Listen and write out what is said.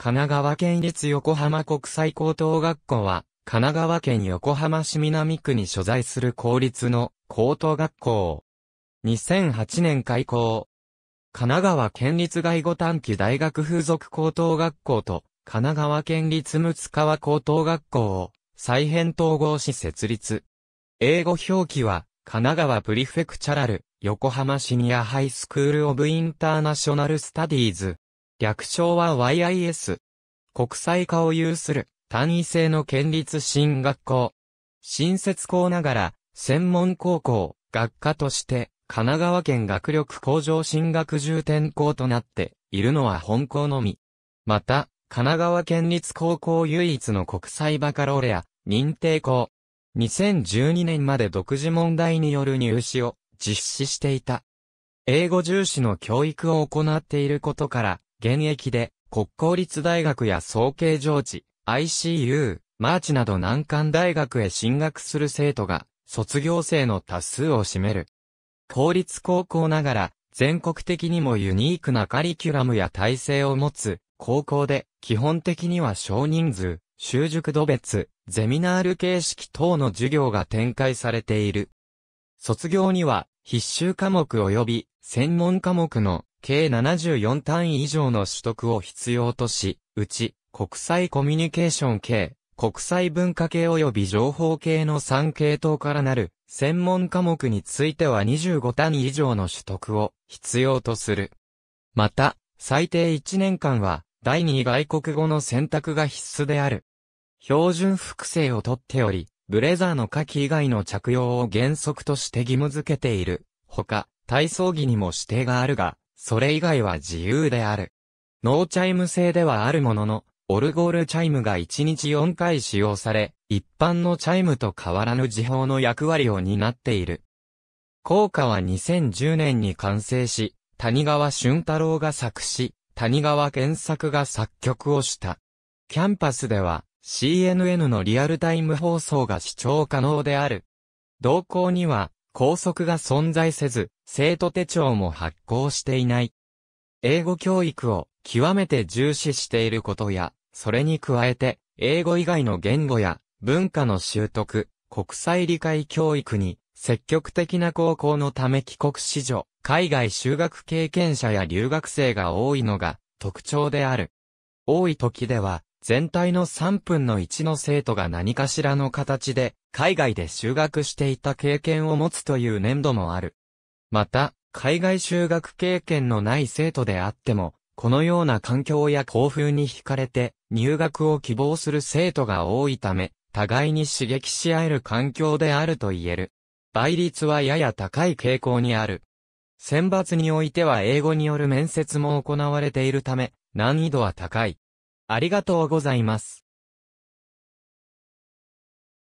神奈川県立横浜国際高等学校は、神奈川県横浜市南区に所在する公立の高等学校。2008年開校。神奈川県立外語短期大学附属高等学校と、神奈川県立六川高等学校を、再編統合し設立。英語表記は、神奈川プリフェクチャラル、横浜シニアハイスクールオブインターナショナルスタディーズ。略称は YIS。国際化を有する単位制の県立新学校。新設校ながら、専門高校、学科として、神奈川県学力向上進学重点校となっているのは本校のみ。また、神奈川県立高校唯一の国際バカロレア認定校。2012年まで独自問題による入試を実施していた。英語重視の教育を行っていることから、現役で国公立大学や総計上智、ICU、マーチなど難関大学へ進学する生徒が卒業生の多数を占める。公立高校ながら全国的にもユニークなカリキュラムや体制を持つ高校で基本的には少人数、習熟度別、ゼミナール形式等の授業が展開されている。卒業には必修科目及び専門科目の計74単位以上の取得を必要とし、うち、国際コミュニケーション系、国際文化系及び情報系の3系統からなる、専門科目については25単位以上の取得を必要とする。また、最低1年間は、第2外国語の選択が必須である。標準複製をとっており、ブレザーの下記以外の着用を原則として義務付けている。他、体操着にも指定があるが、それ以外は自由である。ノーチャイム制ではあるものの、オルゴールチャイムが1日4回使用され、一般のチャイムと変わらぬ時報の役割を担っている。効果は2010年に完成し、谷川俊太郎が作詞、谷川健作が作曲をした。キャンパスでは、CNN のリアルタイム放送が視聴可能である。同行には、校則が存在せず、生徒手帳も発行していない。英語教育を極めて重視していることや、それに加えて、英語以外の言語や文化の習得、国際理解教育に積極的な高校のため帰国子女、海外修学経験者や留学生が多いのが特徴である。多い時では、全体の3分の1の生徒が何かしらの形で海外で修学していた経験を持つという年度もある。また、海外修学経験のない生徒であっても、このような環境や校風に惹かれて入学を希望する生徒が多いため、互いに刺激し合える環境であると言える。倍率はやや高い傾向にある。選抜においては英語による面接も行われているため、難易度は高い。ありがとうございます。